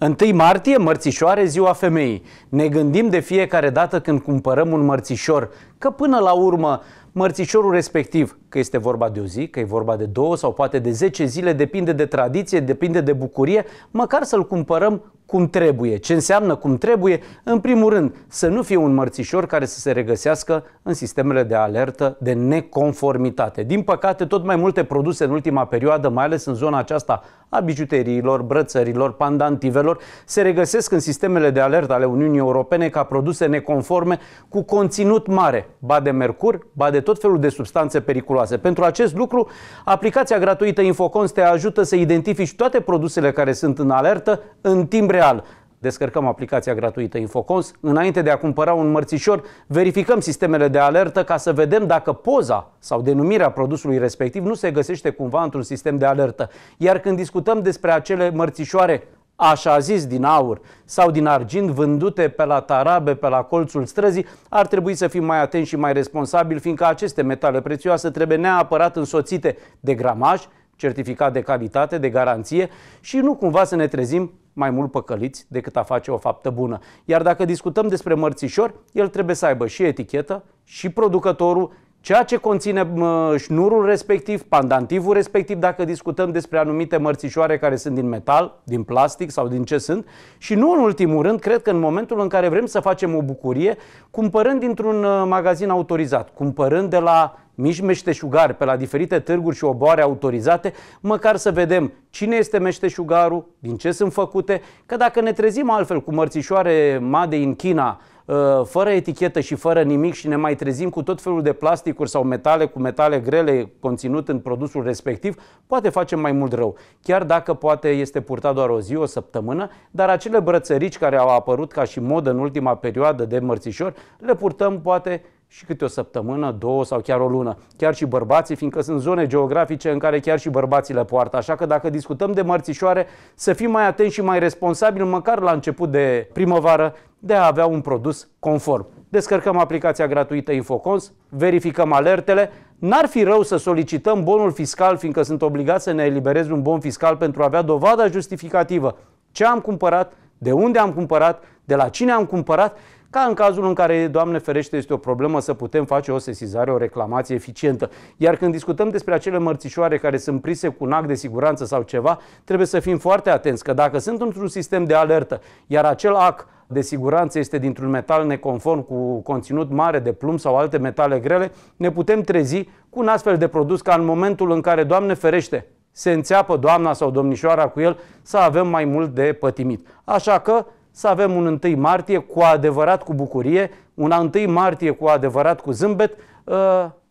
1 martie, mărțișoare, ziua femeii. Ne gândim de fiecare dată când cumpărăm un mărțișor că până la urmă mărțișorul respectiv, că este vorba de o zi, că e vorba de două sau poate de zece zile, depinde de tradiție, depinde de bucurie, măcar să-l cumpărăm cum trebuie. Ce înseamnă cum trebuie? În primul rând, să nu fie un mărțișor care să se regăsească în sistemele de alertă de neconformitate. Din păcate, tot mai multe produse în ultima perioadă, mai ales în zona aceasta a bijuteriilor, brățărilor, pandantivelor, se regăsesc în sistemele de alertă ale Uniunii Europene ca produse neconforme cu conținut mare, ba de mercur, ba de tot felul de substanțe periculoase. Pentru acest lucru, aplicația gratuită Infocons te ajută să identifici toate produsele care sunt în alertă în timp real, Descărcăm aplicația gratuită Infocons. Înainte de a cumpăra un mărțișor, verificăm sistemele de alertă ca să vedem dacă poza sau denumirea produsului respectiv nu se găsește cumva într-un sistem de alertă. Iar când discutăm despre acele mărțișoare așa zis din aur sau din argint vândute pe la tarabe, pe la colțul străzii, ar trebui să fim mai atenți și mai responsabili, fiindcă aceste metale prețioase trebuie neapărat însoțite de gramaj, certificat de calitate, de garanție și nu cumva să ne trezim mai mult păcăliți decât a face o faptă bună. Iar dacă discutăm despre mărțișor, el trebuie să aibă și etichetă, și producătorul, Ceea ce conține șnurul respectiv, pandantivul respectiv, dacă discutăm despre anumite mărțișoare care sunt din metal, din plastic sau din ce sunt. Și nu în ultimul rând, cred că în momentul în care vrem să facem o bucurie, cumpărând dintr-un uh, magazin autorizat, cumpărând de la mici meșteșugari pe la diferite târguri și oboare autorizate, măcar să vedem cine este meșteșugarul, din ce sunt făcute, că dacă ne trezim altfel cu mărțișoare made în China, Uh, fără etichetă și fără nimic și ne mai trezim cu tot felul de plasticuri sau metale cu metale grele conținut în produsul respectiv, poate face mai mult rău. Chiar dacă poate este purtat doar o zi, o săptămână, dar acele brățărici care au apărut ca și modă în ultima perioadă de mărțișori, le purtăm poate și câte o săptămână, două sau chiar o lună. Chiar și bărbații, fiindcă sunt zone geografice în care chiar și bărbații le poartă. Așa că dacă discutăm de mărțișoare, să fim mai atenți și mai responsabili, măcar la început de primăvară, de a avea un produs conform. Descărcăm aplicația gratuită Infocons, verificăm alertele. N-ar fi rău să solicităm bonul fiscal, fiindcă sunt obligat să ne eliberez un bon fiscal pentru a avea dovada justificativă. Ce am cumpărat, de unde am cumpărat, de la cine am cumpărat ca în cazul în care, Doamne ferește, este o problemă să putem face o sesizare, o reclamație eficientă. Iar când discutăm despre acele mărțișoare care sunt prise cu un act de siguranță sau ceva, trebuie să fim foarte atenți că dacă sunt într-un sistem de alertă, iar acel act de siguranță este dintr-un metal neconform cu conținut mare de plumb sau alte metale grele, ne putem trezi cu un astfel de produs ca în momentul în care, Doamne ferește, se înțeapă doamna sau domnișoara cu el, să avem mai mult de pătimit. Așa că să avem un 1 martie cu adevărat cu bucurie, un 1 martie cu adevărat cu zâmbet, uh,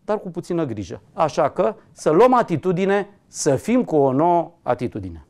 dar cu puțină grijă. Așa că să luăm atitudine, să fim cu o nouă atitudine.